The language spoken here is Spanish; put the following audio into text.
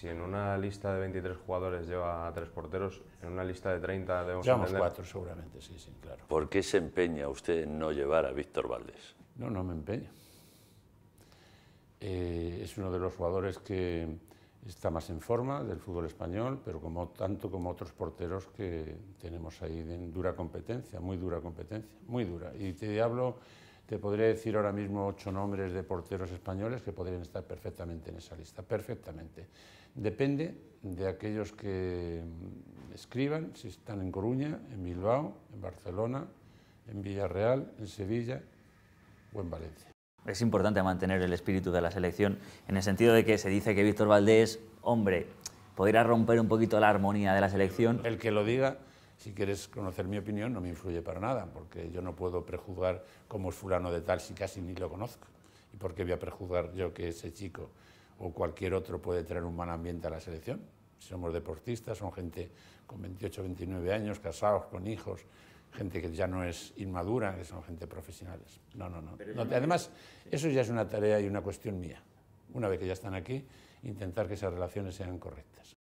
si en una lista de 23 jugadores lleva a tres porteros, en una lista de 30 debemos Llevamos cuatro seguramente, sí, sí, claro. ¿Por qué se empeña usted en no llevar a Víctor Valdés? No, no me empeño. Eh, es uno de los jugadores que está más en forma del fútbol español, pero como, tanto como otros porteros que tenemos ahí en dura competencia, muy dura competencia, muy dura. Y te hablo te podría decir ahora mismo ocho nombres de porteros españoles que podrían estar perfectamente en esa lista, perfectamente. Depende de aquellos que escriban, si están en Coruña, en Bilbao, en Barcelona, en Villarreal, en Sevilla o en Valencia. Es importante mantener el espíritu de la selección en el sentido de que se dice que Víctor Valdés, hombre, podría romper un poquito la armonía de la selección. El que lo diga si quieres conocer mi opinión, no me influye para nada, porque yo no puedo prejuzgar cómo es fulano de tal si casi ni lo conozco. ¿Y por qué voy a prejuzgar yo que ese chico o cualquier otro puede traer un mal ambiente a la selección? Somos deportistas, son gente con 28, 29 años, casados, con hijos, gente que ya no es inmadura, que son gente profesionales. no, no. no además, eso ya es una tarea y una cuestión mía. Una vez que ya están aquí, intentar que esas relaciones sean correctas.